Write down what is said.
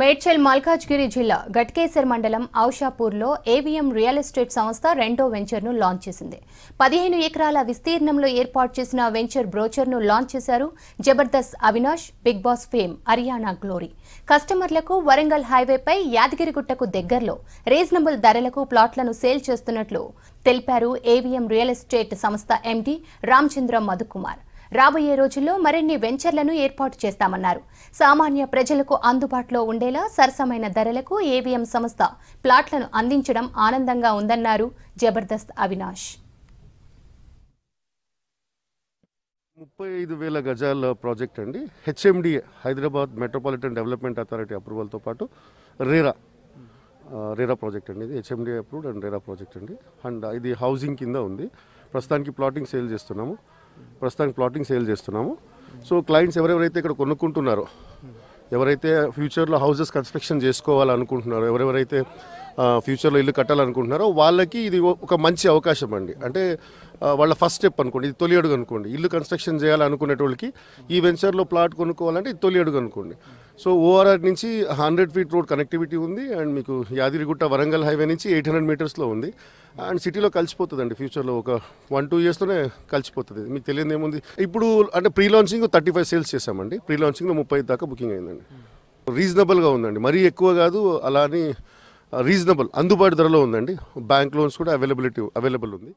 మేడ్చల్ మల్కాజ్గిరి జిల్లా గట్కేసర్ మండలం ఔషాపూర్లో AVM real estate సంస్థ రెండో వెంచర్ను లాంచ్ చేసింది పదిహేను ఎకరాల విస్తీర్ణంలో ఏర్పాటు చేసిన వెంచర్ బ్రోచర్ను లాంచ్ చేశారు Jabardasth Avinash Bigg Boss fame Haryana Glory కస్టమర్లకు వరంగల్ హైవేపై యాదగిరిగుట్టకు దగ్గరలో రీజనబుల్ ధరలకు ప్లాట్లను సేల్ చేస్తున్నట్లు తెలిపారు ఏవిఎం రియల్ ఎస్టేట్ సంస్థ ఎండీ రామచంద్ర మధుకుమార్ రాబోయే రోజుల్లో మరిన్ని వెంచర్లను ఏర్పాటు చేస్తామన్నారు సామాన్య ప్రజలకు అందుబాటులో ఉండేలా సరసమైన ధరలకు ఏవిఎం సంస్థ ప్లాట్లను అందించడం ఆనందంగా ఉందన్నారు జబర్దస్త్ అవినాష్ ముప్పై ఐదు వేల గజాల ప్రాజెక్ట్ అండి HMD Hyderabad Metropolitan Development Authority అప్రూవల్తో పాటు రేరా రేరా ప్రాజెక్ట్ అండి ఇది HMD approved and RERA project అండి అండ్ ఇది హౌసింగ్ కింద ఉంది ప్రస్తుతానికి ప్లాటింగ్ సేల్ చేస్తున్నాము ప్రస్తుతానికి ప్లాటింగ్ సేల్ చేస్తున్నాము సో క్లయింట్స్ ఎవరెవరైతే ఇక్కడ కొనుక్కుంటున్నారో ఎవరైతే ఫ్యూచర్లో హౌసెస్ కన్స్ట్రక్షన్ చేసుకోవాలనుకుంటున్నారో ఎవరెవరైతే ఫ్యూచర్లో ఇల్లు కట్టాలనుకుంటున్నారో వాళ్ళకి ఇది ఒక మంచి అవకాశం అండి అంటే వాళ్ళ ఫస్ట్ స్టెప్ అనుకోండి ఇది తొలి అడుగు అనుకోండి ఇల్లు కన్స్ట్రక్షన్ చేయాలనుకునేటోళ్ళకి ఈ వెంచర్లో ప్లాట్ కొనుక్కోవాలంటే ఇది తొలి అడుగు అనుకోండి సో ఓఆర్ఆర్ నుంచి హండ్రెడ్ ఫీట్ రోడ్ కనెక్టివిటీ ఉంది అండ్ మీకు యాదగిరిగుట్ట వరంగల్ హైవే నుంచి ఎయిట్ హండ్రెడ్ మీటర్స్లో ఉంది అండ్ సిటీలో కలిసిపోతుందండి ఫ్యూచర్లో ఒక వన్ టూ ఇయర్స్తోనే కలిసిపోతుంది మీకు తెలియదు ఏముంది ఇప్పుడు అంటే pre launching thirty five sales చేసామండి ప్రీ లాంచింగ్లో ముప్పై దాకా బుకింగ్ అయిందండి రీజనబుల్గా ఉందండి మరీ ఎక్కువ కాదు అలా అని రీజనబుల్ అందుబాటు ధరలో ఉందండి బ్యాంక్ లోన్స్ కూడా అవైలబిలిటీ అవైలబుల్ ఉంది